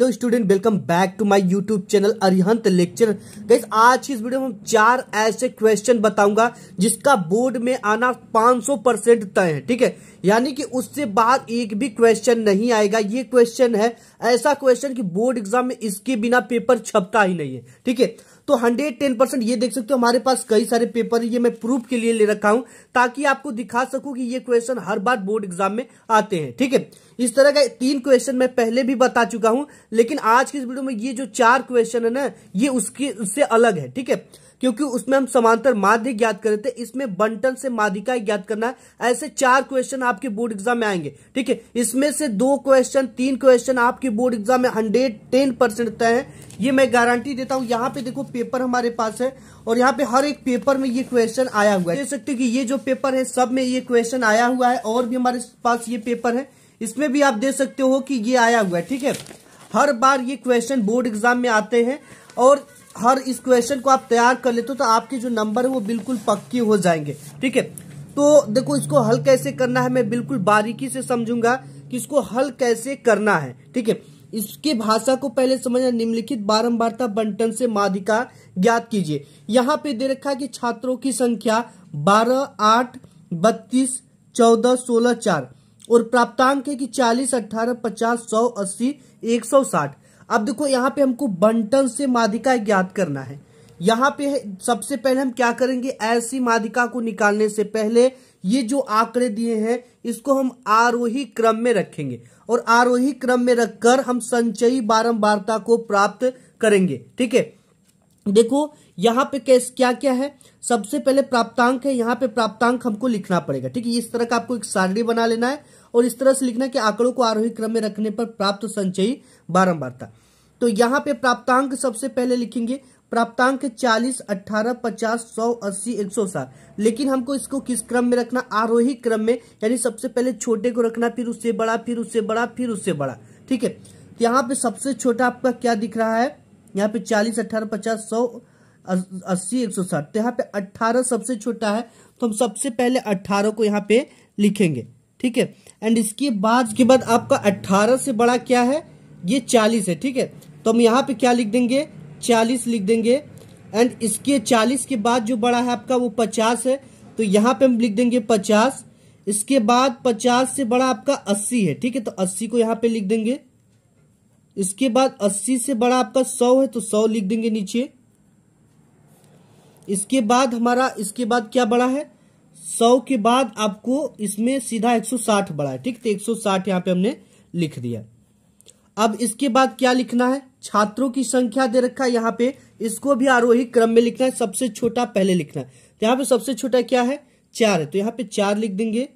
hello student welcome back to my YouTube channel Arihant lecture guys आज की इस video में चार ऐसे क्वेश्चन बताऊंगा जिसका बोर्ड में आना 500 परसेंट तय है ठीक है यानी कि उससे बाहर एक भी क्वेश्चन नहीं आएगा ये क्वेश्चन है ऐसा क्वेश्चन कि बोर्ड एग्जाम में इसके बिना पेपर छपता ही नहीं है ठीक है तो हंड्रेड टेन परसेंट ये देख सकते हो हमारे पास कई सारे पेपर ये मैं प्रूफ के लिए ले रखा हूं ताकि आपको दिखा सकूं कि ये क्वेश्चन हर बार बोर्ड एग्जाम में आते हैं ठीक है इस तरह का तीन क्वेश्चन मैं पहले भी बता चुका हूं लेकिन आज की इस वीडियो में ये जो चार क्वेश्चन है ना ये उसके उससे अलग है ठीक है क्योंकि उसमें हम समांतर माध्य ज्ञात करे थे इसमें बंटन से माधिका ज्ञात करना है ऐसे चार क्वेश्चन आपके बोर्ड एग्जाम में आएंगे ठीक है इसमें से दो क्वेश्चन तीन क्वेश्चन आपके बोर्ड एग्जाम में हंड्रेड टेन परसेंट तय है ये मैं गारंटी देता हूं यहाँ पे देखो पेपर हमारे पास है और यहाँ पे हर एक पेपर में ये क्वेश्चन आया हुआ है देख सकते हो कि ये जो पेपर है सब में ये क्वेश्चन आया हुआ है और भी हमारे पास ये पेपर है इसमें भी आप देख सकते हो कि ये आया हुआ है ठीक है हर बार ये क्वेश्चन बोर्ड एग्जाम में आते हैं और हर इस क्वेश्चन को आप तैयार कर लेते हो तो आपके जो नंबर है वो बिल्कुल पक्की हो जाएंगे ठीक है तो देखो इसको हल कैसे करना है मैं बिल्कुल बारीकी से समझूंगा कि इसको हल कैसे करना है ठीक है इसके भाषा को पहले समझना निम्नलिखित बारंबारता बंटन से माधिका ज्ञात कीजिए यहाँ पे दे रखा है कि छात्रों की संख्या बारह आठ बत्तीस चौदह सोलह चार और प्राप्तांक है कि चालीस अट्ठारह पचास सौ अस्सी एक सौ साठ अब देखो यहाँ पे हमको बंटन से माधिका ज्ञात करना है यहाँ पे सबसे पहले हम क्या करेंगे ऐसी माधिका को निकालने से पहले ये जो आंकड़े दिए हैं इसको हम आरोही क्रम में रखेंगे और आरोही क्रम में रखकर हम संचयी बारंबारता को प्राप्त करेंगे ठीक है देखो यहाँ पे कैस क्या क्या है सबसे पहले प्राप्तांक है यहाँ पे प्राप्तांक हमको लिखना पड़ेगा ठीक है इस तरह का आपको एक सारणी बना लेना है और इस तरह से लिखना कि आंकड़ों को आरोही क्रम में रखने पर प्राप्त संचयी बारंबारता तो यहाँ पे प्राप्तांक सबसे पहले लिखेंगे प्राप्तांक 40, 18, 50, 100, 80, 160 लेकिन हमको इसको किस क्रम में रखना आरोही क्रम में यानी सबसे पहले छोटे को रखना फिर उससे बड़ा फिर उससे बड़ा फिर उससे बड़ा ठीक है यहाँ पे सबसे छोटा आपका क्या दिख रहा है यहाँ पे 40, 18, 50, 100, अस्सी एक सौ साठ तो यहाँ पे 18 सबसे छोटा है तो हम सबसे पहले 18 को यहाँ पे लिखेंगे ठीक है एंड इसके बाद इसके बाद आपका अट्ठारह से बड़ा क्या है ये चालीस है ठीक है तो हम यहाँ पे क्या लिख देंगे चालीस लिख देंगे एंड इसके चालीस के बाद जो बड़ा है आपका वो पचास है तो यहाँ पे हम लिख देंगे पचास इसके बाद पचास से बड़ा आपका अस्सी है ठीक है तो अस्सी को यहाँ पे लिख देंगे इसके बाद अस्सी से बड़ा आपका सौ है तो सौ लिख देंगे नीचे इसके बाद हमारा इसके बाद क्या बड़ा है सौ के बाद आपको इसमें सीधा एक सौ साठ बढ़ा है ठीक तो एक सौ साठ यहाँ पे हमने लिख दिया अब इसके बाद क्या लिखना है छात्रों की संख्या दे रखा है यहाँ पे इसको भी आरोही क्रम में लिखना है सबसे छोटा पहले लिखना है तो यहाँ पे सबसे छोटा क्या है चार है तो यहाँ पे चार लिख देंगे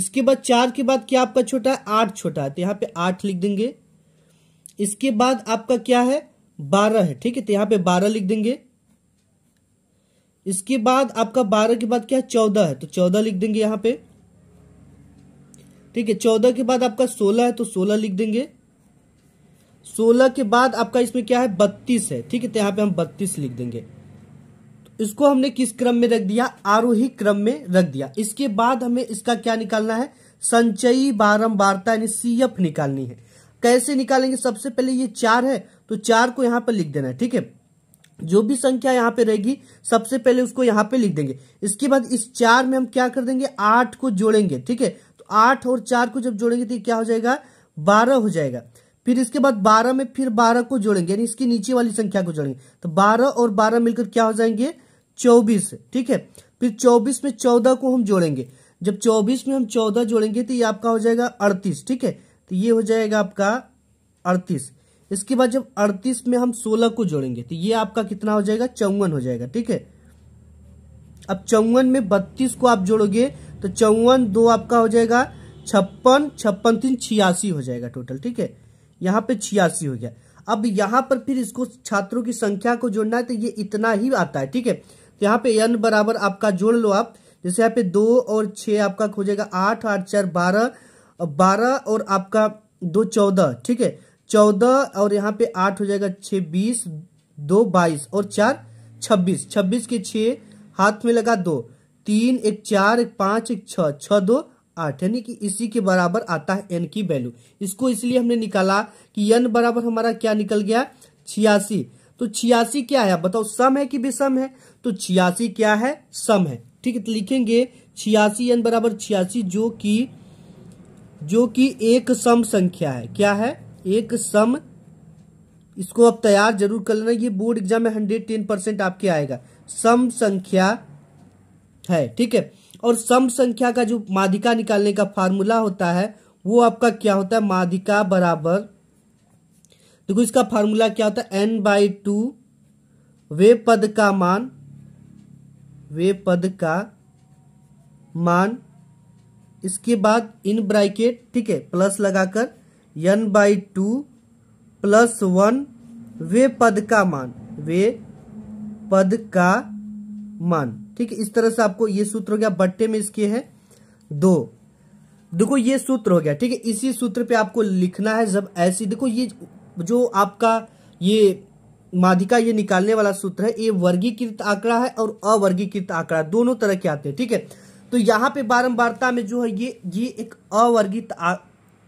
इसके बाद चार के बाद क्या आपका छोटा है आठ छोटा है तो यहाँ पे आठ लिख देंगे इसके बाद आपका क्या है बारह है ठीक है तो यहाँ पे बारह लिख देंगे इसके बाद आपका बारह के बाद क्या चौदह है तो चौदह लिख देंगे यहां पे ठीक है चौदह के बाद आपका सोलह है तो सोलह लिख देंगे सोलह के बाद आपका इसमें क्या है बत्तीस है ठीक है तो यहां पे हम बत्तीस लिख देंगे तो इसको हमने किस क्रम में रख दिया आरोही क्रम में रख दिया इसके बाद हमें इसका क्या निकालना है संचयी बारंबारता यानी सीएफ निकालनी है कैसे निकालेंगे सबसे पहले ये चार है तो चार को यहां पर लिख देना है ठीक है जो भी संख्या यहाँ पे रहेगी सबसे पहले उसको यहाँ पे लिख देंगे इसके बाद इस चार में हम क्या कर देंगे आठ को जोड़ेंगे ठीक है तो आठ और चार को जब जोड़ेंगे तो क्या हो जाएगा बारह हो जाएगा फिर इसके बाद बारह में फिर बारह को जोड़ेंगे यानी इसकी नीचे वाली संख्या को जोड़ेंगे तो बारह और बारह मिलकर क्या हो जाएंगे चौबीस ठीक है फिर चौबीस में चौदह को हम जोड़ेंगे जब चौबीस में हम चौदह जोड़ेंगे तो ये आपका हो जाएगा अड़तीस ठीक है तो ये हो जाएगा आपका अड़तीस इसके बाद जब अड़तीस में हम सोलह को जोड़ेंगे तो ये आपका कितना हो जाएगा चौवन हो जाएगा ठीक है अब चौवन में बत्तीस को आप जोड़ोगे तो चौवन दो आपका हो जाएगा छप्पन छप्पन तीन छियासी हो जाएगा टोटल ठीक है यहाँ पे छियासी हो गया अब यहाँ पर फिर इसको छात्रों की संख्या को जोड़ना है तो ये इतना ही आता है ठीक है तो यहाँ पे एन बराबर आपका जोड़ लो आप जैसे यहाँ पे दो और छह आपका हो जाएगा आठ आठ चार बारह बारह और आपका दो चौदह ठीक है चौदह और यहाँ पे आठ हो जाएगा छः बीस दो बाईस और चार छब्बीस छब्बीस के छह हाथ में लगा दो तीन एक चार एक पांच एक छ छ दो आठ यानी कि इसी के बराबर आता है एन की वैल्यू इसको इसलिए हमने निकाला कि एन बराबर हमारा क्या निकल गया छियासी तो छियासी क्या है बताओ सम है कि विषम है तो छियासी क्या है सम है ठीक है तो लिखेंगे छियासी एन बराबर छियासी जो कि जो कि एक सम संख्या है क्या है एक सम इसको आप तैयार जरूर कर लेना ये बोर्ड एग्जाम में हंड्रेड टेन परसेंट आपके आएगा सम संख्या है ठीक है और सम संख्या का जो माधिका निकालने का फार्मूला होता है वो आपका क्या होता है माधिका बराबर देखो तो इसका फार्मूला क्या होता है एन बाई टू वे पद का मान वे पद का मान इसके बाद इन ब्रैकेट ठीक है प्लस लगाकर N by two plus one वे पद का मान वे पद का मान ठीक है इस तरह से आपको ये सूत्र हो गया बट्टे में इसके है दो देखो ये सूत्र हो गया ठीक है इसी सूत्र पे आपको लिखना है जब ऐसी देखो ये जो आपका ये माधिका ये निकालने वाला सूत्र है ये वर्गीकृत आंकड़ा है और अवर्गीकृत आंकड़ा दोनों तरह के आते हैं ठीक है तो यहां पे बारंबारता में जो है ये ये एक अवर्गित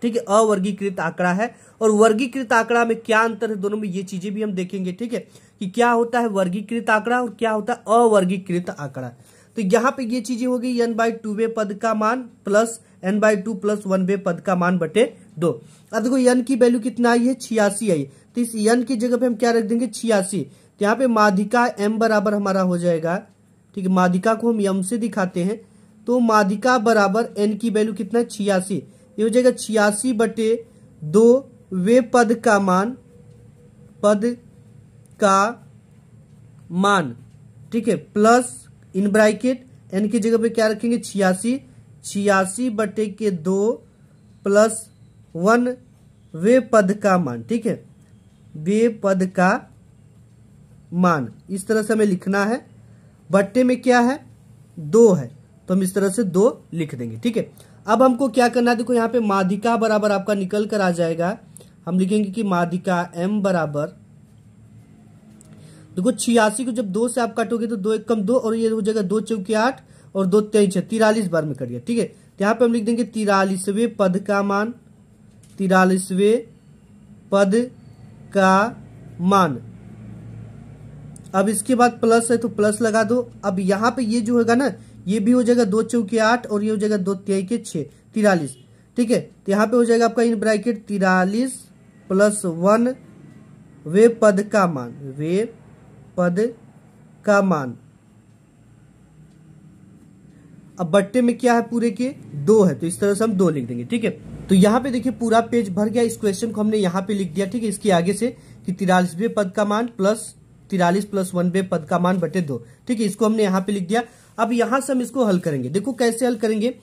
ठीक है अवर्गीकृत आंकड़ा है और वर्गीकृत आंकड़ा में क्या अंतर है दोनों में ये चीजें भी हम देखेंगे ठीक है कि क्या होता है वर्गीकृत आंकड़ा और क्या होता है अवर्गीकृत आंकड़ा तो यहाँ पे ये चीजें होगी एन बाई टू वे पद का मान plus N by two plus one वे पद का मान बटे दो अब देखो एन की वैल्यू कितना आई है छियासी आई तो इस एन की जगह पे हम क्या रख देंगे छियासी तो यहाँ पे माधिका एम बराबर हमारा हो जाएगा ठीक है माधिका को हम यम से दिखाते हैं तो माधिका बराबर एन की वैल्यू कितना छियासी ये हो जाएगा छियासी बटे दो वे पद का मान पद का मान ठीक है प्लस इन ब्राइकेट एन की जगह पे क्या रखेंगे छियासी छियासी बटे के दो प्लस वन वे पद का मान ठीक है वे पद का मान इस तरह से हमें लिखना है बट्टे में क्या है दो है तो हम इस तरह से दो लिख देंगे ठीक है अब हमको क्या करना है देखो यहाँ पे माधिका बराबर आपका निकल कर आ जाएगा हम लिखेंगे कि माधिका एम बराबर देखो छियासी को जब दो से आप काटोगे तो दो एक कम दो और ये हो जाएगा दो चौकी आठ और दो तेईस है तिरालीस बार में करिए ठीक है तो यहाँ पे हम लिख देंगे तिरालीसवे पद का मान तिरालीसवे पद का मान अब इसके बाद प्लस है तो प्लस लगा दो अब यहाँ पे ये जो होगा ना ये भी हो जाएगा दो चौके आठ और ये हो जाएगा दो त्याई के छः तिरालीस ठीक है तो यहाँ पे हो जाएगा आपका इन ब्रैकेट तिरालीस प्लस वन वे पद का मान वे पद का मान अब बट्टे में क्या है पूरे के दो है तो इस तरह से हम दो लिख देंगे ठीक है तो यहाँ पे देखिए पूरा पेज भर गया इस क्वेश्चन को हमने यहाँ पे लिख दिया ठीक है इसके आगे से कि वे पद का मान प्लस तिरालीस प्लस वन वे पद का मान बटे दो ठीक है इसको हमने यहाँ पे लिख दिया अब यहां से हम इसको हल करेंगे देखो कैसे हल करेंगे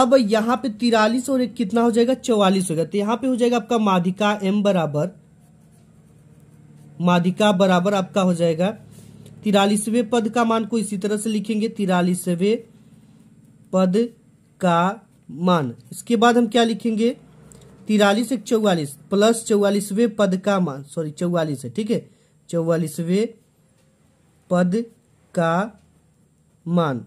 अब यहाँ पे तिरालीस और एक कितना हो जाएगा चौवालीस हो गया तो यहां पे हो जाएगा आपका माधिका एम बराबर माधिका बराबर आपका हो जाएगा तिरालीसवे पद का मान को इसी तरह से लिखेंगे तिरालीसवे पद का मान इसके बाद हम क्या लिखेंगे तिरालीस एक चौवालीस प्लस चौवालीसवे पद का मान सॉरी चौवालीस है ठीक है चौवालीसवे पद का मान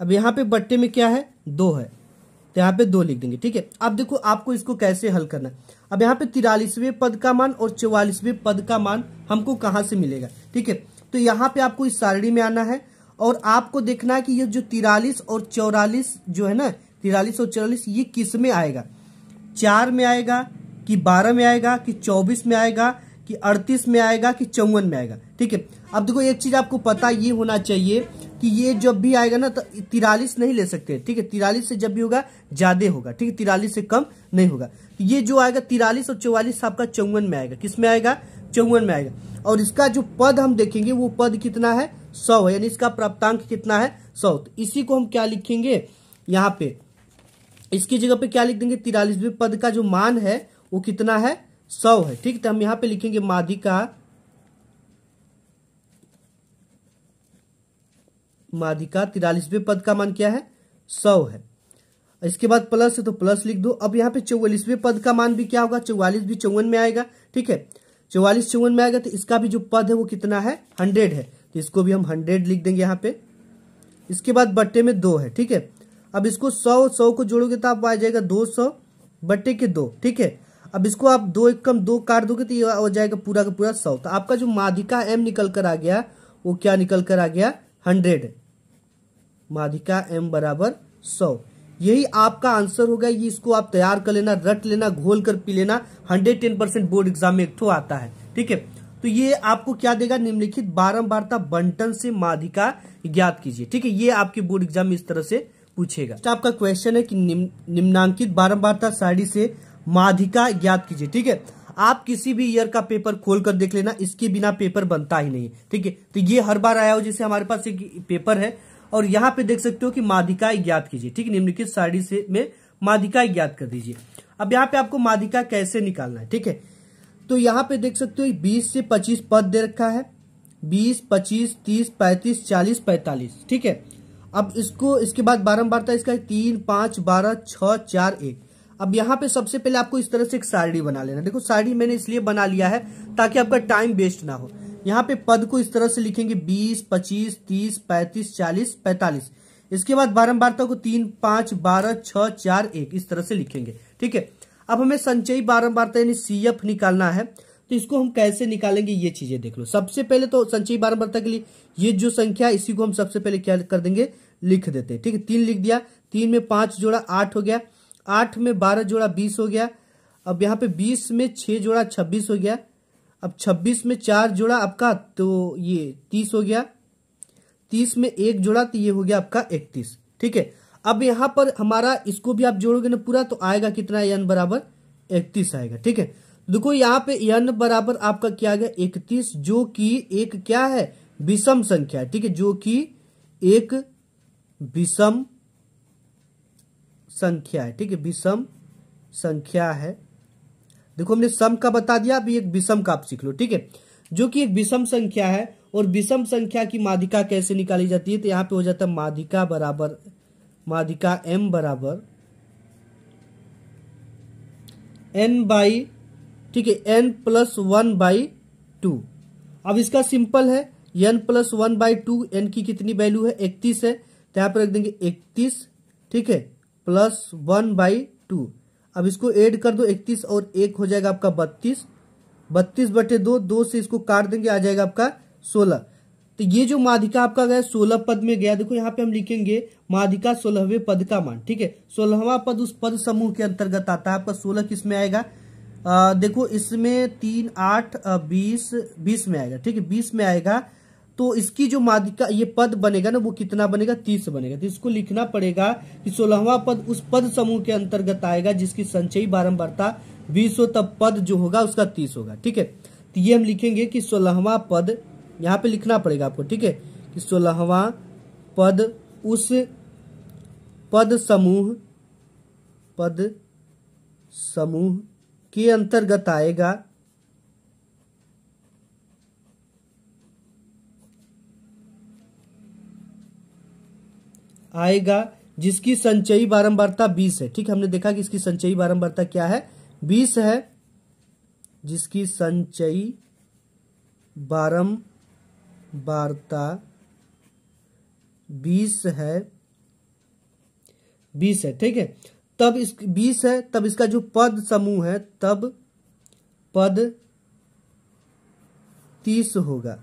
अब यहाँ पे बट्टे में क्या है दो है तो यहाँ पे दो लिख देंगे ठीक है अब देखो आपको इसको कैसे हल करना है अब यहाँ पे तिरालीसवें पद का मान और चौवालीसवें पद का मान हमको कहाँ से मिलेगा ठीक है तो यहाँ पे आपको इस सारणी में आना है और आपको देखना है कि ये जो तिरालीस और चौरालीस जो है ना तिरालीस और चौरालीस ये किस में आएगा चार में आएगा कि बारह में आएगा कि चौबीस में आएगा कि 38 में आएगा कि चौवन में आएगा ठीक है अब देखो एक चीज आपको पता ये होना चाहिए कि ये जब भी आएगा ना तो तिरालीस नहीं ले सकते ठीक है तिरालीस से जब भी होगा ज्यादा होगा ठीक है तिरालीस से कम नहीं होगा तो ये जो आएगा तिरालीस और चौवालीस आपका चौवन में आएगा किस में आएगा चौवन में आएगा और इसका जो पद हम देखेंगे वो पद कितना है सौ है यानी इसका प्राप्तांक कितना है सौ तो इसी को हम क्या लिखेंगे यहाँ पे इसकी जगह पे क्या लिख देंगे तिरालीसवें पद का जो मान है वो कितना है सौ है ठीक तो हम यहां पे लिखेंगे माधिका माधिका तिरालीसवें पद का मान क्या है सौ है इसके बाद प्लस है तो प्लस लिख दो अब यहाँ पे चौवालीसवें पद का मान भी क्या होगा चौवालीस भी चौवन में आएगा ठीक है चौवालीस चौवन में आएगा तो इसका भी जो पद है वो कितना है हंड्रेड है तो इसको भी हम हंड्रेड लिख देंगे यहाँ पे इसके बाद बट्टे में दो है ठीक है अब इसको सौ सौ को जोड़ोगे तो आप आ जाएगा दो सौ बट्टे के दो ठीक है अब इसको आप दो एक कम दो काट दोगे तो ये हो जाएगा पूरा का पूरा सौ तो आपका जो माधिका एम निकल कर आ गया वो क्या निकल कर आ गया हंड्रेड माधिका एम बराबर सौ यही आपका आंसर होगा ये इसको आप तैयार कर लेना रट लेना घोल कर पी लेना hundred ten percent board exam में एक ठो आता है ठीक है तो ये आपको क्या देगा निम्नलिखित बारंबारता बंटन से माधिका ज्ञात कीजिए ठीक है ये आपके बोर्ड एग्जाम में इस तरह से पूछेगा तो आपका क्वेश्चन है कि निम्नांकित बारंबारता साड़ी से माधिका ज्ञात कीजिए ठीक है आप किसी भी ईयर का पेपर खोल कर देख लेना इसके बिना पेपर बनता ही नहीं ठीक है तो ये हर बार आया हो जैसे हमारे पास एक पेपर है और यहाँ पे देख सकते हो कि माधिका ज्ञात कीजिए ठीक निम्नलिखित साड़ी से में माधिका ज्ञात कर दीजिए अब यहाँ पे आपको माधिका कैसे निकालना है ठीक है तो यहाँ पे देख सकते हो बीस से पच्चीस पद दे रखा है बीस पच्चीस तीस पैंतीस चालीस पैंतालीस ठीक है अब इसको इसके बाद था इसका तीन पांच बारह छ चार एक अब यहाँ पे सबसे पहले आपको इस तरह से एक सारणी बना लेना देखो सारणी मैंने इसलिए बना लिया है ताकि आपका टाइम वेस्ट ना हो यहाँ पे पद को इस तरह से लिखेंगे बीस पच्चीस तीस पैंतीस चालीस पैंतालीस इसके बाद बारंबारता को तीन पांच बारह छह चार एक इस तरह से लिखेंगे ठीक है अब हमें संचयी बारंबारता यानी सी एफ निकालना है तो इसको हम कैसे निकालेंगे ये चीजें देख लो सबसे पहले तो संचयी बारंबारता के लिए ये जो संख्या इसी को हम सबसे पहले क्या कर देंगे लिख देते हैं ठीक है तीन लिख दिया तीन में पांच जोड़ा आठ हो गया आठ में बारह जोड़ा बीस हो गया अब यहाँ पे बीस में छह जोड़ा छब्बीस हो गया अब छब्बीस में चार जोड़ा आपका तो ये तीस हो गया तीस में एक जोड़ा तो ये हो गया आपका इकतीस ठीक है अब यहां पर हमारा इसको भी आप जोड़ोगे ना पूरा तो आएगा कितना एन बराबर इकतीस आएगा ठीक है देखो यहाँ पे एन बराबर आपका क्या आ गया इकतीस जो कि एक क्या है विषम संख्या है ठीक है जो कि एक विषम संख्या है ठीक है विषम संख्या है देखो हमने सम का बता दिया अभी एक विषम का आप सीख लो ठीक है जो कि एक विषम संख्या है और विषम संख्या की माधिका कैसे निकाली जाती है तो यहां पे हो जाता है माधिका बराबर माधिका एम बराबर एन बाई ठीक है N plus one by two अब इसका सिंपल है N plus one by two N की कितनी वैल्यू है इकतीस है तो यहां पर रख देंगे इकतीस ठीक है प्लस वन बाई टू अब इसको ऐड कर दो इकतीस और एक हो जाएगा आपका बत्तीस बत्तीस बटे दो दो से इसको काट देंगे आ जाएगा आपका सोलह तो ये जो माधिका आपका गया सोलह पद में गया देखो यहाँ पे हम लिखेंगे माधिका सोलहवें पद का मान ठीक है सोलहवा पद उस पद समूह के अंतर्गत आता है आपका सोलह किस में आएगा आ, देखो इसमें तीन आठ बीस बीस में आएगा ठीक है बीस में आएगा तो इसकी जो मादिका ये पद बनेगा ना वो कितना बनेगा तीस बनेगा तो इसको लिखना पड़ेगा कि सोलहवा पद उस पद समूह के अंतर्गत आएगा जिसकी संचयी बारंबारता बीस हो तब पद जो होगा उसका तीस होगा ठीक है तो ये हम लिखेंगे कि सोलहवा पद यहाँ पे लिखना पड़ेगा आपको ठीक है कि सोलहवा पद उस पद समूह पद समूह के अंतर्गत आएगा आएगा जिसकी संचयी बारंबारता बीस है ठीक हमने देखा कि इसकी संचयी बारंबारता क्या है बीस है जिसकी संचयी बारंबारता बीस है बीस है ठीक है तब इस बीस है तब इसका जो पद समूह है तब पद तीस होगा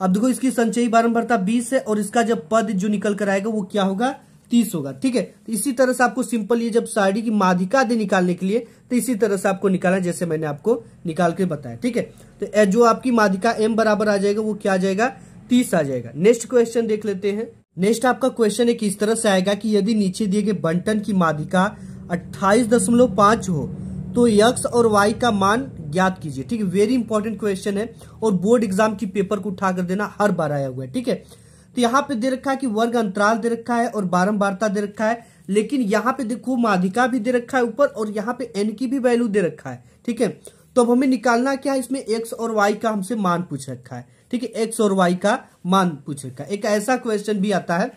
अब देखो इसकी संचयी बारंबारता 20 है और इसका जब पद जो निकल कर आएगा वो क्या होगा तीस होगा ठीक है तो इसी तरह से आपको सिंपल ये जब साड़ी की माधिका आदि निकालने के लिए तो इसी तरह से आपको निकालना जैसे मैंने आपको निकाल के बताया ठीक है तो जो आपकी माधिका एम बराबर आ जाएगा वो क्या आ जाएगा तीस आ जाएगा नेक्स्ट क्वेश्चन देख लेते हैं नेक्स्ट आपका क्वेश्चन एक इस तरह से आएगा कि यदि नीचे दिए गए बंटन की माधिका अट्ठाईस दशमलव पांच हो तो यक्स और वाई का मान ज्ञात कीजिए ठीक है वेरी इंपॉर्टेंट क्वेश्चन है और बोर्ड एग्जाम की पेपर को उठा कर देना हर बार आया हुआ है ठीक है तो यहाँ पे दे रखा है कि वर्ग अंतराल दे रखा है और बारंबारता दे रखा है लेकिन यहाँ पे देखो माधिका भी दे रखा है ऊपर और यहाँ पे एन की भी वैल्यू दे रखा है ठीक है तो अब हमें निकालना क्या है इसमें एक्स और वाई का हमसे मान पूछ रखा है ठीक है एक्स और वाई का मान पूछ रखा है एक ऐसा क्वेश्चन भी आता है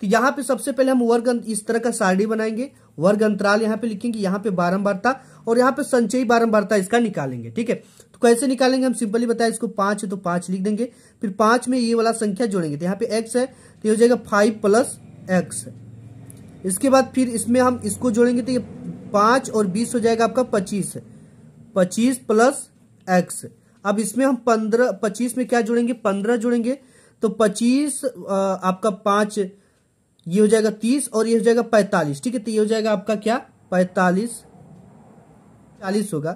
तो यहाँ पे सबसे पहले हम वर्ग इस तरह का सारणी बनाएंगे वर्ग अंतराल यहाँ पे लिखेंगे यहाँ पे बारंबारता और यहाँ पे संचयी बारंबारता इसका निकालेंगे ठीक है तो कैसे निकालेंगे हम सिंपली बताए इसको पांच है तो पांच लिख देंगे फिर पांच में ये वाला संख्या जोड़ेंगे तो यहाँ पे एक्स है तो ये हो जाएगा फाइव प्लस एक्स इसके बाद फिर इसमें हम इसको जोड़ेंगे तो ये पांच और बीस हो जाएगा आपका पच्चीस पच्चीस प्लस एक्स अब इसमें हम पंद्रह पच्चीस में क्या जोड़ेंगे पंद्रह जोड़ेंगे तो पच्चीस आपका पांच ये हो जाएगा तीस और ये हो जाएगा पैंतालीस ठीक है तो ये हो जाएगा आपका क्या पैंतालीस चालीस होगा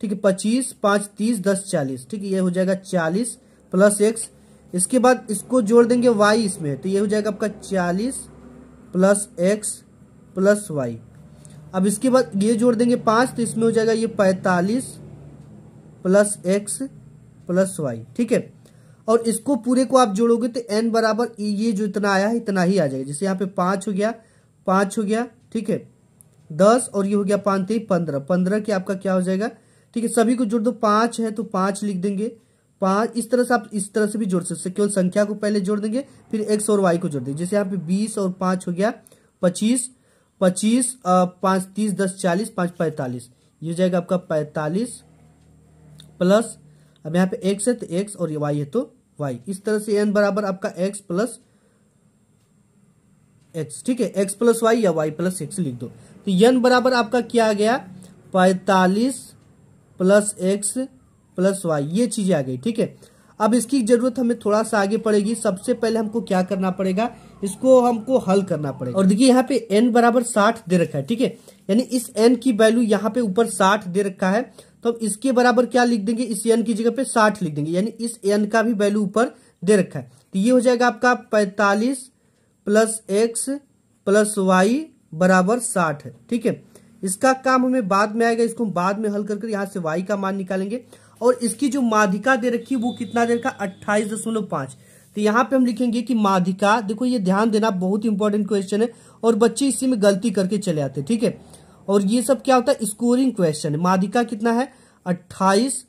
ठीक है पच्चीस पाँच तीस दस चालीस ठीक है ये हो जाएगा चालीस प्लस एक्स इसके बाद इसको जोड़ देंगे वाई इसमें तो ये हो जाएगा आपका चालीस प्लस एक्स प्लस वाई अब इसके बाद ये जोड़ देंगे पाँच तो इसमें हो जाएगा ये पैंतालीस प्लस एक्स प्लस वाई ठीक है और इसको पूरे को आप जोड़ोगे तो एन बराबर ये जो इतना आया है इतना ही आ जाएगा जैसे यहाँ पे पांच हो गया पांच हो गया ठीक है दस और ये हो गया पांच तेई तो पंद्रह पंद्रह के आपका क्या हो जाएगा ठीक है सभी को जोड़ दो पांच है तो पांच लिख देंगे पांच इस तरह से आप इस तरह से भी जोड़ सकते केवल संख्या को पहले जोड़ देंगे फिर एक्स और वाई को जोड़ देंगे जैसे यहाँ पे बीस और पांच हो गया पच्चीस पच्चीस पांच तीस दस चालीस पांच पैंतालीस ये हो जाएगा आपका पैंतालीस प्लस अब यहाँ पे एक्स है तो एक्स और ये वाई है तो वाई इस तरह से एन बराबर आपका एक्स प्लस एक्स ठीक है एक्स प्लस वाई या वाई प्लस एक्स लिख दो तो एन बराबर आपका क्या आ गया पैतालीस प्लस एक्स प्लस वाई ये चीजें आ गई ठीक है अब इसकी जरूरत हमें थोड़ा सा आगे पड़ेगी सबसे पहले हमको क्या करना पड़ेगा इसको हमको हल करना पड़ेगा और देखिए यहाँ पे n बराबर साठ दे रखा है ठीक है यानी इस n की वैल्यू यहाँ पे ऊपर साठ दे रखा है तो हम इसके बराबर क्या लिख देंगे इस एन की जगह पे साठ लिख देंगे यानी इस एन का भी वैल्यू ऊपर दे रखा है तो ये हो जाएगा आपका पैतालीस प्लस एक्स प्लस वाई बराबर साठ है ठीक है इसका काम हमें बाद में आएगा इसको हम बाद में हल कर यहां से वाई का मान निकालेंगे और इसकी जो माधिका दे रखी है वो कितना दे रखा अट्ठाईस दशमलव पांच तो यहाँ पे हम लिखेंगे कि माधिका देखो ये ध्यान देना बहुत इंपॉर्टेंट क्वेश्चन है और बच्चे इसी में गलती करके चले आते हैं ठीक है और ये सब क्या होता है स्कोरिंग क्वेश्चन माधिका कितना है अट्ठाईस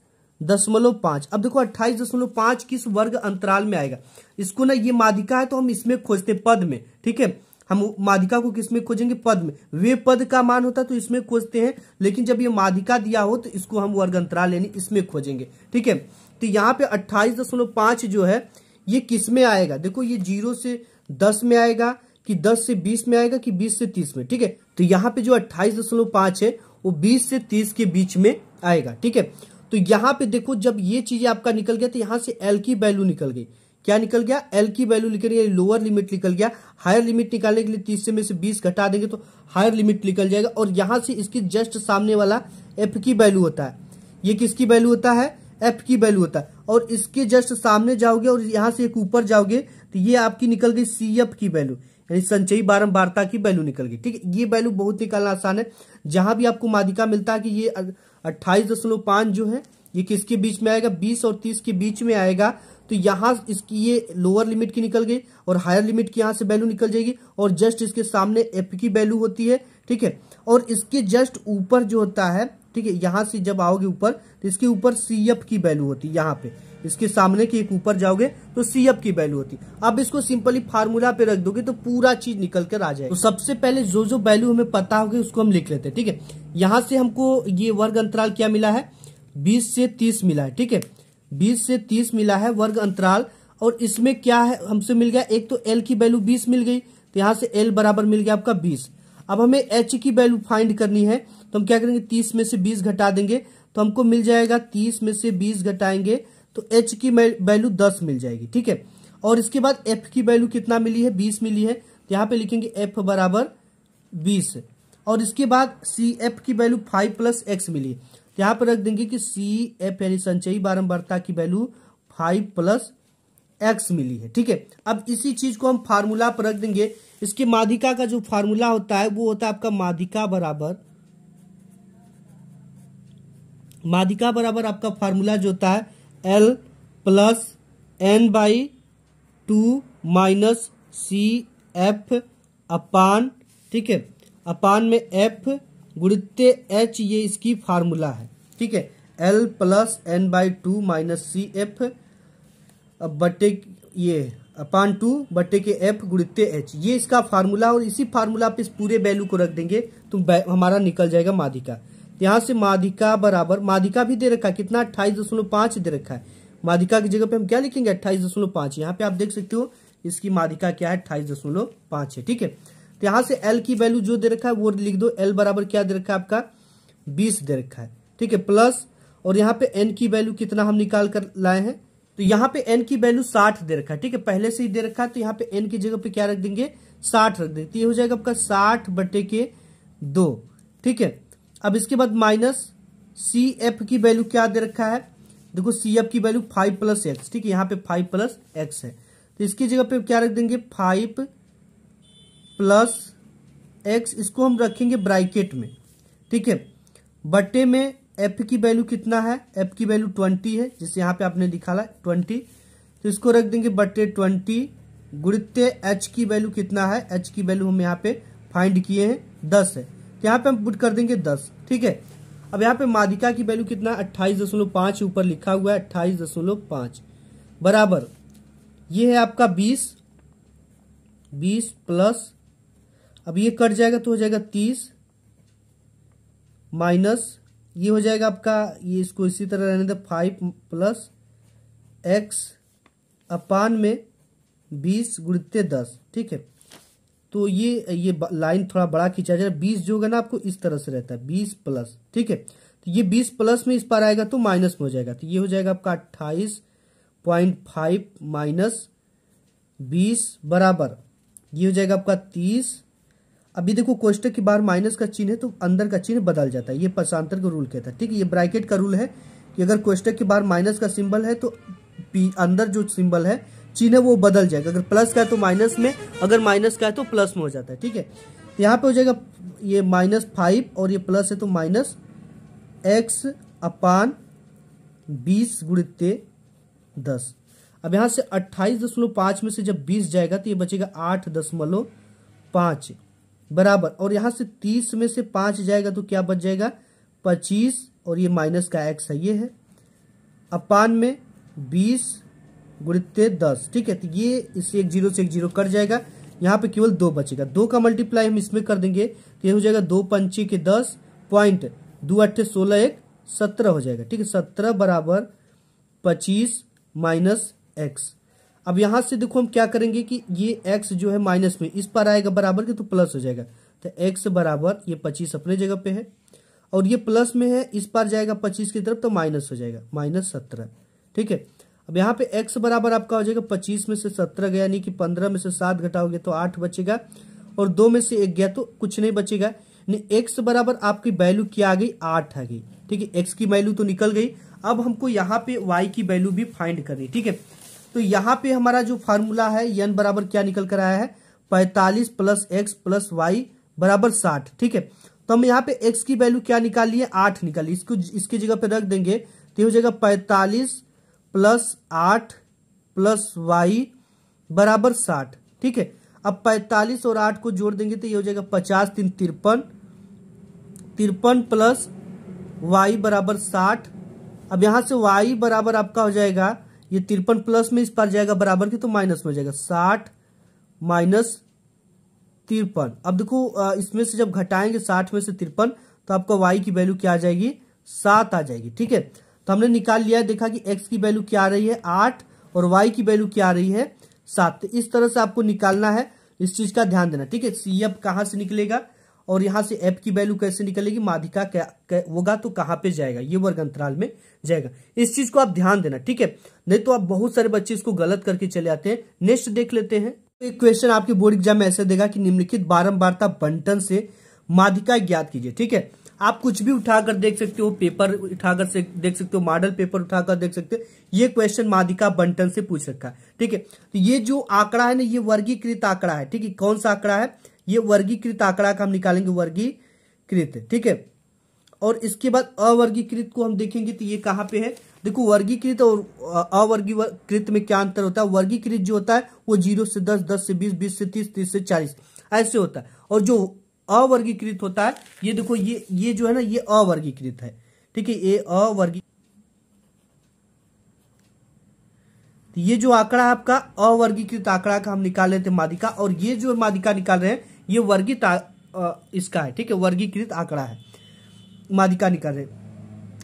दशमलव पांच अब देखो अट्ठाईस दशमलव पांच किस वर्ग अंतराल में आएगा इसको ना ये माधिका है तो हम इसमें खोजते पद में ठीक है हम माधिका को किसमें खोजेंगे पद में वे पद का मान होता है तो इसमें खोजते हैं लेकिन जब ये माधिका दिया हो तो इसको हम वर्ग अंतराल यानी इसमें खोजेंगे ठीक है तो यहाँ पे अट्ठाईस दशमलव पांच जो है ये किसमें आएगा देखो ये जीरो से दस में आएगा कि 10 से 20 में आएगा कि 20 से 30 में ठीक है तो यहाँ पे जो अट्ठाईस दशमलव पांच है वो 20 से 30 के बीच में आएगा ठीक है तो यहाँ पे देखो जब ये चीज आपका निकल गया तो यहाँ से एल की वैल्यू निकल गई क्या निकल गया एल की वैल्यू निकल गया लोअर लिमिट निकल गया हायर लिमिट निकालने के लिए तीस से में से बीस घटा देंगे तो हायर लिमिट निकल जाएगा और यहां से इसके जस्ट सामने वाला एफ की वैल्यू होता है ये किसकी वैल्यू होता है एफ की वैल्यू होता है और इसके जस्ट सामने जाओगे और यहां से एक ऊपर जाओगे तो ये आपकी निकल गई सी एफ की वैल्यू यानी संचयी बारंबारता की वैल्यू निकल गई ठीक है ये वैल्यू बहुत निकालना आसान है जहां भी आपको मादिका मिलता है कि ये अट्ठाईस जो है ये किसके बीच में आएगा बीस और तीस के बीच में आएगा तो यहाँ इसकी ये लोअर लिमिट की निकल गई और हायर लिमिट की यहाँ से वैल्यू निकल जाएगी और जस्ट इसके सामने एफ की वैल्यू होती है ठीक है और इसके जस्ट ऊपर जो होता है ठीक है यहाँ से जब आओगे ऊपर तो इसके ऊपर सी एफ की वैल्यू होती है यहाँ पे इसके सामने के एक ऊपर जाओगे तो सी एफ की वैल्यू होती है अब इसको सिंपली फार्मूला पे रख दोगे तो पूरा चीज निकल कर आ जाएगा तो सबसे पहले जो जो वैल्यू हमें पता होगी उसको हम लिख लेते हैं ठीक है यहाँ से हमको ये वर्ग अंतराल क्या मिला है बीस से तीस मिला है ठीक है बीस से तीस मिला है वर्ग अंतराल और इसमें क्या है हमसे मिल गया एक तो एल की वैल्यू बीस मिल गई तो यहाँ से एल बराबर मिल गया आपका बीस अब हमें एच की वैल्यू फाइंड करनी है तो हम क्या करेंगे तीस में से बीस घटा देंगे तो हमको मिल जाएगा तीस में से बीस घटाएंगे तो एच की वैल्यू दस मिल जाएगी ठीक है और इसके बाद एफ की वैल्यू कितना मिली है बीस मिली है तो यहाँ पे लिखेंगे एफ बराबर बीस और इसके बाद सी एफ की वैल्यू फाइव प्लस एक्स मिली तो यहाँ पर रख देंगे कि सी एफ यानी संचयी बारंबारता की वैल्यू फाइव प्लस एक्स मिली है ठीक है अब इसी चीज को हम फार्मूला पर रख देंगे इसके माधिका का जो फार्मूला होता है वो होता है आपका माधिका बराबर माधिका बराबर आपका फार्मूला जो होता है L plus N by two minus C F upon ठीक है अपान में एफ गुणित्य एच ये इसकी फार्मूला है ठीक है L plus N by two minus C F बटे ये अपान टू बटे के एफ गुणित्य एच ये इसका फार्मूला और इसी फार्मूला पे इस पूरे वैल्यू को रख देंगे तो हमारा निकल जाएगा माधिका यहाँ से माधिका बराबर माधिका भी दे रखा है कितना अट्ठाईस दशमलव पांच दे रखा है माधिका की जगह पे हम क्या लिखेंगे अट्ठाईस दशमलव पांच यहाँ पे आप देख सकते हो इसकी माधिका क्या है अट्ठाईस दशमलव पांच है ठीक है तो यहाँ से एल की वैल्यू जो दे रखा है वो लिख दो एल बराबर क्या दे रखा है आपका बीस दे रखा है ठीक है प्लस और यहाँ पे एन की वैल्यू कितना हम निकाल कर लाए हैं तो यहाँ पे एन की वैल्यू साठ दे रखा है ठीक है पहले से ही दे रखा है तो यहाँ पे एन की जगह पे क्या रख देंगे साठ रख देंगे तो ये हो जाएगा आपका साठ बटे के दो ठीक है अब इसके बाद माइनस सी एफ की वैल्यू क्या दे रखा है देखो सी एफ की वैल्यू फाइव प्लस एक्स ठीक है यहाँ पे फाइव प्लस एक्स है तो इसकी जगह पे क्या रख देंगे फाइव प्लस एक्स इसको हम रखेंगे ब्राइकेट में ठीक है बटे में एफ की वैल्यू कितना है एफ की वैल्यू ट्वेंटी है जिसे यहाँ पे आपने निकाला ट्वेंटी तो इसको रख देंगे बटे ट्वेंटी गुड़ते एच की वैल्यू कितना है एच की वैल्यू हम यहाँ पे फाइंड किए हैं दस है यहाँ पे हम पुट कर देंगे दस ठीक है अब यहाँ पे मादिका की वैल्यू कितना अट्ठाईस दशमलव पांच ऊपर लिखा हुआ है अट्ठाईस दशमलव पांच बराबर ये है आपका बीस बीस प्लस अब ये कट जाएगा तो हो जाएगा तीस माइनस ये हो जाएगा आपका ये इसको इसी तरह रहने दे फाइव प्लस एक्स अपान में बीस गुणते दस ठीक है तो ये ये लाइन थोड़ा बड़ा खींचा जाए बीस जो होगा ना आपको इस तरह से रहता है बीस प्लस ठीक है तो ये बीस प्लस में इस पर आएगा तो माइनस में हो जाएगा तो ये हो जाएगा आपका अट्ठाईस पॉइंट फाइव माइनस बीस बराबर ये हो जाएगा आपका तीस अभी देखो क्वेश्चन के बाहर माइनस का चिन्ह है तो अंदर का चिन्ह बदल जाता है ये पसांतर का रूल कहता है ठीक है ये ब्रैकेट का रूल है कि अगर क्वेश्चन के बाहर माइनस का सिंबल है तो अंदर जो सिंबल है चीन है वो बदल जाएगा अगर प्लस का है तो माइनस में अगर माइनस का है तो प्लस में हो जाता है ठीक है यहाँ पे हो जाएगा ये माइनस फाइव और ये प्लस है तो माइनस एक्स अपान बीस गुणित दस अब यहाँ से अट्ठाईस दशमलव पाँच में से जब बीस जाएगा तो ये बचेगा आठ दशमलव पाँच बराबर और यहाँ से तीस में से पाँच जाएगा तो क्या बच जाएगा पच्चीस और ये माइनस का एक्स है ये है अपान में बीस गुणित दस ठीक है तो ये इससे एक जीरो से एक जीरो कट जाएगा यहाँ पे केवल दो बचेगा दो का मल्टीप्लाई हम इसमें कर देंगे तो ये हो जाएगा दो पंची के दस पॉइंट दो अट्ठे सोलह एक सत्रह हो जाएगा ठीक है सत्रह बराबर पच्चीस माइनस एक्स अब यहां से देखो हम क्या करेंगे कि ये एक्स जो है माइनस में इस पर आएगा बराबर के तो प्लस हो जाएगा तो एक्स बराबर ये पच्चीस अपने जगह पे है और ये प्लस में है इस पर जाएगा पच्चीस की तरफ तो माइनस हो जाएगा माइनस सत्रह ठीक है अब यहाँ पे x बराबर आपका हो जाएगा पच्चीस में से सत्रह गया यानी कि पंद्रह में से सात घटाओगे तो आठ बचेगा और दो में से एक गया तो कुछ नहीं बचेगा यानी x बराबर आपकी वैल्यू क्या आ गई आठ आ गई ठीक है x की वैल्यू तो निकल गई अब हमको यहाँ पे y की वैल्यू भी फाइंड करनी ठीक है तो यहाँ पे हमारा जो फार्मूला है यन बराबर क्या निकल कर आया है पैंतालीस प्लस एक्स प्लस वाई बराबर साठ ठीक है तो हम यहाँ पे एक्स की वैल्यू क्या निकाल लिए आठ निकाली इसको इसकी जगह पे रख देंगे तो हो जाएगा पैतालीस प्लस आठ प्लस वाई बराबर साठ ठीक है अब पैंतालीस और आठ को जोड़ देंगे तो ये हो जाएगा पचास तीन तिरपन तिरपन प्लस वाई बराबर साठ अब यहां से वाई बराबर आपका हो जाएगा ये तिरपन प्लस में इस पर जाएगा बराबर की तो माइनस में हो जाएगा साठ माइनस तिरपन अब देखो इसमें से जब घटाएंगे साठ में से तिरपन तो आपका वाई की वैल्यू क्या आ जाएगी सात आ जाएगी ठीक है तो हमने निकाल लिया देखा कि एक्स की वैल्यू क्या आ रही है आठ और वाई की वैल्यू क्या आ रही है सात तो इस तरह से आपको निकालना है इस चीज का ध्यान देना ठीक है सी एफ कहां से निकलेगा और यहां से एफ की वैल्यू कैसे निकलेगी माधिका क्या, होगा तो कहाँ पे जाएगा ये वर्ग अंतराल में जाएगा इस चीज को आप ध्यान देना ठीक है नहीं तो आप बहुत सारे बच्चे इसको गलत करके चले आते हैं नेक्स्ट देख लेते हैं एक क्वेश्चन आपके बोर्ड एग्जाम में ऐसे देगा कि निम्नलिखित बारम्बारता बंटन से माधिका ज्ञात कीजिए ठीक है आप कुछ भी उठाकर देख सकते हो पेपर उठाकर से देख सकते हो मॉडल पेपर उठाकर देख सकते हो ये क्वेश्चन मादिका बंटन से पूछ रखा है ठीक है तो ये जो आंकड़ा है ना ये वर्गीकृत आंकड़ा है ठीक है कौन सा आंकड़ा है ये वर्गीकृत आंकड़ा का हम निकालेंगे वर्गीकृत ठीक है और इसके बाद अवर्गीकृत को हम देखेंगे तो ये कहाँ पे है देखो वर्गीकृत और अवर्गीकृत में क्या अंतर होता है वर्गीकृत जो होता है वो जीरो से दस दस से बीस बीस से तीस तीस से चालीस ऐसे होता है और जो अवर्गीकृत होता है ये देखो ये ये जो है ना ये अवर्गीकृत है ठीक है ये अवर्गी तो ये जो आंकड़ा आपका अवर्गीकृत आंकड़ा का हम निकाल रहे थे मादिका और ये जो मादिका निकाल रहे हैं ये वर्गीत इसका है ठीक है वर्गीकृत आंकड़ा है मादिका निकाल रहे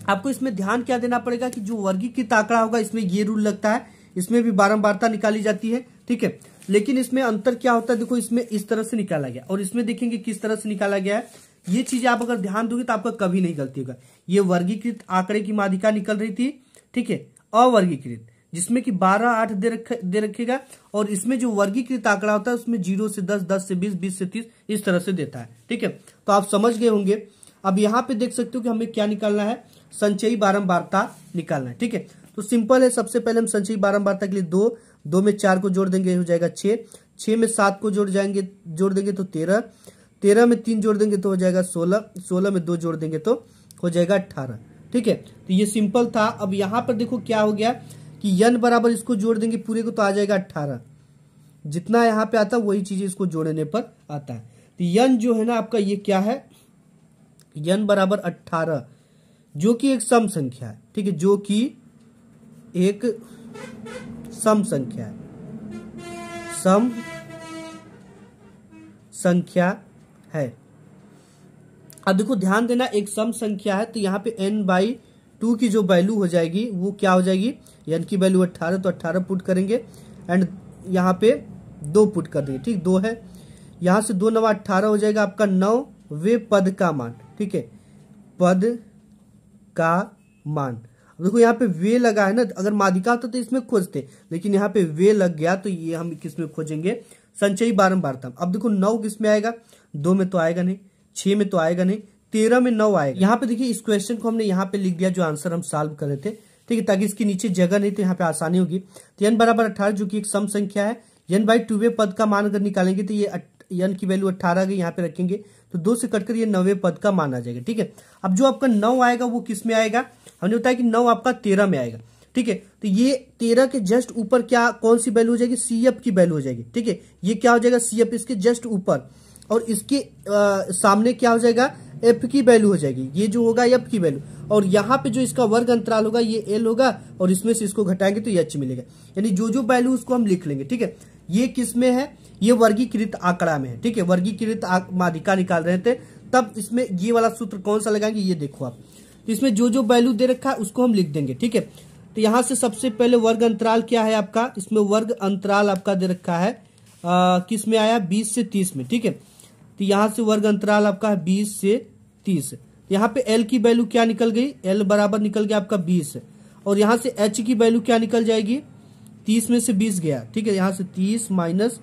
आपको इसमें ध्यान क्या देना पड़ेगा कि जो वर्गीकृत आंकड़ा होगा इसमें ये रूल लगता है इसमें भी बारंबारता निकाली जाती है ठीक है लेकिन इसमें अंतर क्या होता है देखो इसमें इस तरह से निकाला गया और इसमें देखेंगे किस तरह से निकाला गया है ये चीज आप अगर ध्यान दोगे तो आपका कभी नहीं गलती होगा ये वर्गीकृत आंकड़े की माधिका निकल रही थी ठीक है अवर्गीकृत जिसमें कि 12 आठ दे रख दे रखेगा और इसमें जो वर्गीकृत आंकड़ा होता है उसमें जीरो से 10 10 से 20 20 से 30 इस तरह से देता है ठीक है तो आप समझ गए होंगे अब यहाँ पे देख सकते हो कि हमें क्या निकालना है संचयी बारंबारता निकालना है ठीक है तो सिंपल है सबसे पहले हम संचयी बारंबारता के लिए दो दो में चार को जोड़ देंगे हो जाएगा छः छः में सात को जोड़ जाएंगे जोड़ देंगे तो तेरह तेरह में तीन जोड़ देंगे तो हो जाएगा सोलह सोलह में दो जोड़ देंगे तो हो जाएगा अट्ठारह ठीक है तो ये सिंपल था अब यहाँ पर देखो क्या हो गया कि यन बराबर इसको जोड़ देंगे पूरे को तो आ जाएगा अट्ठारह जितना यहाँ पे आता वही चीज़ इसको जोड़ने पर आता है तो यन जो है ना आपका ये क्या है यन बराबर अट्ठारह जो कि एक सम संख्या है ठीक है जो कि एक सम संख्या है सम संख्या है अब देखो ध्यान देना एक सम संख्या है तो यहाँ पे एन बाई टू की जो वैल्यू हो जाएगी वो क्या हो जाएगी एन की वैल्यू अट्ठारह तो अट्ठारह पुट करेंगे एंड यहाँ पे दो पुट कर देंगे ठीक दो है यहां से दो नवा अट्ठारह हो जाएगा आपका नौ वे पद का मान ठीक है पद का मान देखो यहाँ पे वे लगा है ना अगर माधिका होता तो, तो इसमें खोजते लेकिन यहाँ पे वे लग गया तो ये हम किसमें खोजेंगे संचयी बारंबारता अब देखो नौ किस में आएगा दो में तो आएगा नहीं छह में तो आएगा नहीं तेरह में नौ आएगा यहाँ पे देखिए इस क्वेश्चन को हमने यहाँ पे लिख दिया जो आंसर हम सॉल्व कर रहे थे ठीक है ताकि इसके नीचे जगह नहीं तो यहाँ पे आसानी होगी तो यन बराबर अठारह जो कि एक सम संख्या है यन बाई वे पद का मान अगर निकालेंगे तो ये यन की वैल्यू अट्ठारह यहाँ पे रखेंगे तो दो से कटकर ये नवे पद का माना जाएगा ठीक है अब जो आपका नौ आएगा वो किस में आएगा हमने बताया कि नौ आपका तेरह में आएगा ठीक है तो ये तेरह के जस्ट ऊपर क्या कौन सी वैल्यू हो जाएगी सी की वैल्यू हो जाएगी ठीक है ये क्या हो जाएगा सीएफ इसके जस्ट ऊपर और इसके आ, सामने क्या हो जाएगा एफ की वैल्यू हो जाएगी ये जो होगा एफ की वैल्यू और यहाँ पे जो इसका वर्ग अंतराल होगा ये एल होगा और इसमें से इसको घटाएंगे तो ये एच मिलेगा यानी जो जो वैल्यू उसको हम लिख लेंगे ठीक है ये किस में है ये वर्गीकृत आंकड़ा में है ठीक है वर्गीकृत माधिका निकाल रहे थे तब इसमें ये वाला सूत्र कौन सा लगाएंगे ये देखो आप तो इसमें जो जो वैल्यू दे रखा है उसको हम लिख देंगे ठीक है तो यहां से सबसे पहले वर्ग अंतराल क्या है आपका इसमें वर्ग अंतराल आपका दे रखा है किस में आया बीस से तीस में ठीक है तो यहां से वर्ग अंतराल आपका है बीस से तीस तो यहाँ पे एल की वैल्यू क्या निकल गई एल बराबर निकल गया आपका बीस और यहां से एच की वैल्यू क्या निकल जाएगी तीस में से बीस गया ठीक है यहाँ से तीस माइनस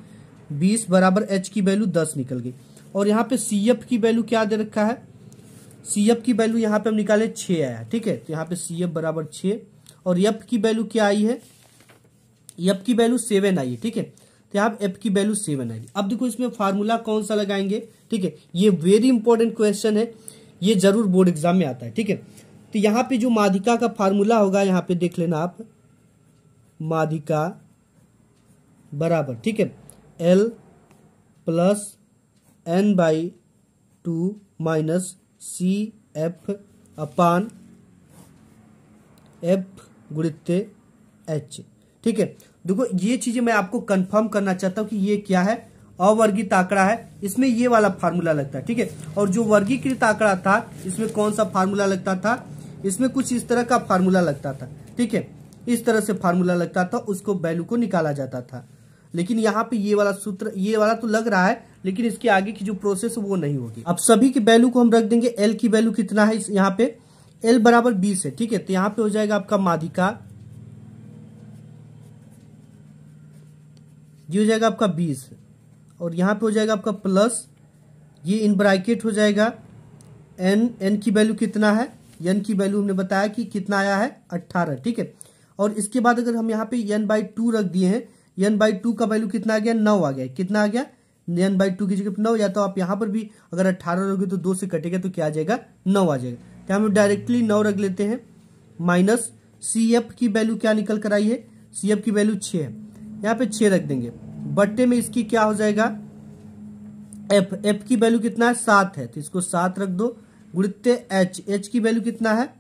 बीस बराबर एच की वैल्यू दस निकल गई और यहाँ पे सी एफ की वैल्यू क्या दे रखा है सी एफ की वैल्यू यहाँ पे हम निकाले छः आया ठीक है तो यहाँ पे सी एफ बराबर छः और यप की वैल्यू क्या आई है यप की वैल्यू सेवन आई है ठीक है तो यहाँ एफ की वैल्यू सेवन आई अब देखो इसमें फार्मूला कौन सा लगाएंगे ठीक है ये वेरी इंपॉर्टेंट क्वेश्चन है ये जरूर बोर्ड एग्जाम में आता है ठीक है तो यहाँ पे जो माधिका का फार्मूला होगा यहाँ पे देख लेना आप माधिका बराबर ठीक है L plus N by two minus C F upon F गुणित एच ठीक है देखो ये चीजें मैं आपको कंफर्म करना चाहता हूं कि ये क्या है अवर्गीत आंकड़ा है इसमें ये वाला फार्मूला लगता है ठीक है और जो वर्गीकृत आंकड़ा था इसमें कौन सा फार्मूला लगता था इसमें कुछ इस तरह का फार्मूला लगता था ठीक है इस तरह से फार्मूला लगता था उसको वैल्यू को निकाला जाता था लेकिन यहाँ पे ये वाला सूत्र ये वाला तो लग रहा है लेकिन इसके आगे की जो प्रोसेस वो नहीं होगी अब सभी की वैल्यू को हम रख देंगे एल की वैल्यू कितना है यहाँ पे एल बराबर बीस है ठीक है तो यहाँ पे हो जाएगा आपका माधिका ये हो जाएगा आपका बीस और यहाँ पे हो जाएगा आपका प्लस ये इन ब्राइकेट हो जाएगा एन एन की वैल्यू कितना है एन की वैल्यू हमने बताया कि कितना आया है अट्ठारह ठीक है और इसके बाद अगर हम यहाँ पे एन बाई टू रख दिए हैं एन बाई टू का वैल्यू कितना आ गया नौ आ गया कितना आ गया एन बाई टू की जगह नौ या तो आप यहाँ पर भी अगर अट्ठारह रहोगे तो दो से कटेगा तो क्या आ जाएगा नौ आ जाएगा तो हम डायरेक्टली नौ रख लेते हैं माइनस सी एफ की वैल्यू क्या निकल कर आई है सी एफ की वैल्यू छः है यहाँ पे छः रख देंगे बट्टे में इसकी क्या हो जाएगा एफ एफ की वैल्यू कितना है सात है तो इसको सात रख दो गुणित एच एच की वैल्यू कितना है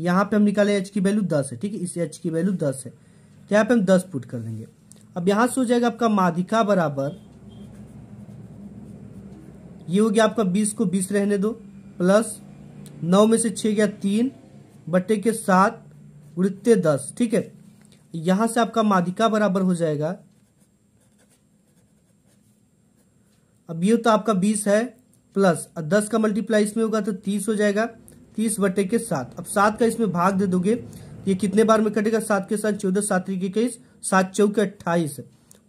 यहाँ पे हम निकाले एच की वैल्यू दस है ठीक है इस एच की वैल्यू दस है तो यहाँ पे हम दस पुट कर देंगे अब यहाँ से हो जाएगा आपका माधिका बराबर ये हो गया आपका बीस को बीस रहने दो प्लस नौ में से छ गया तीन बटे के सात उड़ते दस ठीक है यहां से आपका माधिका बराबर हो जाएगा अब ये तो आपका बीस है प्लस दस का मल्टीप्लाई इसमें होगा तो तीस हो जाएगा तीस बटे के सात अब सात का इसमें भाग दे दोगे तो ये कितने बार में कटेगा सात के साथ चौदह सात तरीके इक्कीस सात चौके अट्ठाईस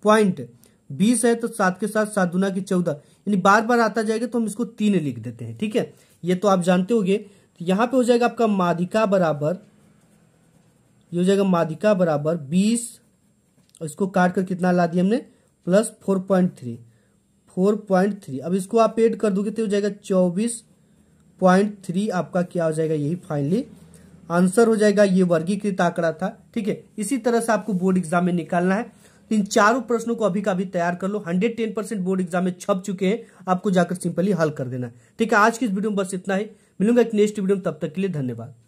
पॉइंट बीस है तो सात के साथ सात दुना की चौदह यानी बार बार आता जाएगा तो हम इसको तीन लिख देते हैं ठीक है ये तो आप जानते हो तो यहाँ पे हो जाएगा आपका माधिका बराबर ये हो जाएगा माधिका बराबर बीस और इसको काट कर कितना ला दिया हमने plus four point three four point three अब इसको आप एड कर दोगे तो हो जाएगा चौबीस पॉइंट थ्री आपका क्या हो जाएगा यही फाइनली आंसर हो जाएगा ये वर्गीकृत आंकड़ा था ठीक है इसी तरह से आपको बोर्ड एग्जाम में निकालना है इन चारों प्रश्नों को अभी का अभी तैयार कर लो 110 परसेंट बोर्ड एग्जाम में छप चुके हैं आपको जाकर सिंपली हल कर देना है ठीक है आज की इस वीडियो में बस इतना ही मिलूंगा एक नेक्स्ट वीडियो में तब तक के लिए धन्यवाद